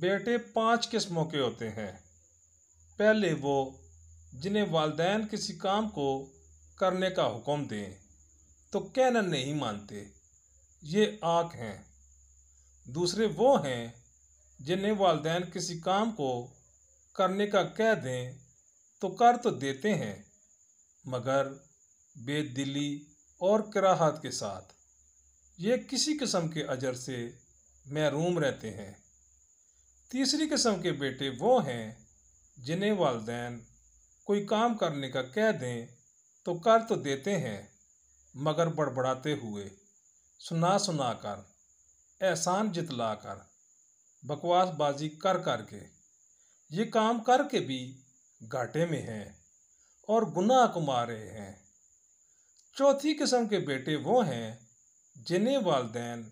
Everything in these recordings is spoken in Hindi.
बेटे पांच किस्मों के होते हैं पहले वो जिन्हें वालदेन किसी काम को करने का हुक्म दें तो कहना नहीं मानते ये आँख हैं दूसरे वो हैं जिन्हें वालदेन किसी काम को करने का कह दें तो कर तो देते हैं मगर बेदिली और कराहत के साथ ये किसी किस्म के अजर से महरूम रहते हैं तीसरी किस्म के बेटे वो हैं जिन्हें वालदेन कोई काम करने का कह दें तो कर तो देते हैं मगर बड़बड़ाते हुए सुना सुना कर एहसान जितला कर बकवासबाजी कर कर के ये काम करके भी घाटे में हैं और गुनाह कमा रहे हैं चौथी किस्म के बेटे वो हैं जिन्हें वालदेन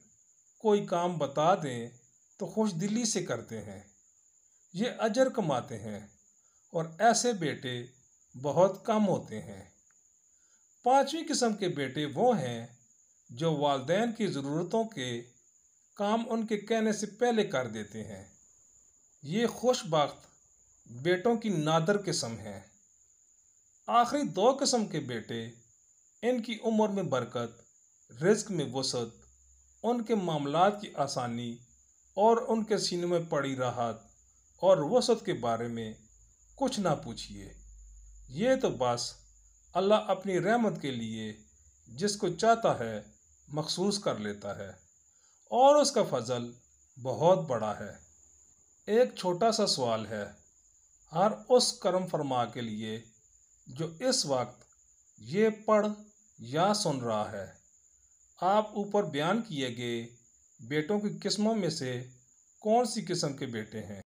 कोई काम बता दें तो खुश दिली से करते हैं ये अजर कमाते हैं और ऐसे बेटे बहुत कम होते हैं पांचवी किस्म के बेटे वो हैं जो वालदेन की ज़रूरतों के काम उनके कहने से पहले कर देते हैं ये खुशबख्त बेटों की नादर किस्म है आखिरी दो किस्म के बेटे इनकी उम्र में बरकत रिस्क में वसत उनके मामला की आसानी और उनके सीने में पड़ी राहत और वसत के बारे में कुछ ना पूछिए ये तो बस अल्लाह अपनी रहमत के लिए जिसको चाहता है मखसूस कर लेता है और उसका फजल बहुत बड़ा है एक छोटा सा सवाल है हर उस कर्म फरमा के लिए जो इस वक्त ये पढ़ या सुन रहा है आप ऊपर बयान किए गए बेटों की किस्मों में से कौन सी किस्म के बेटे हैं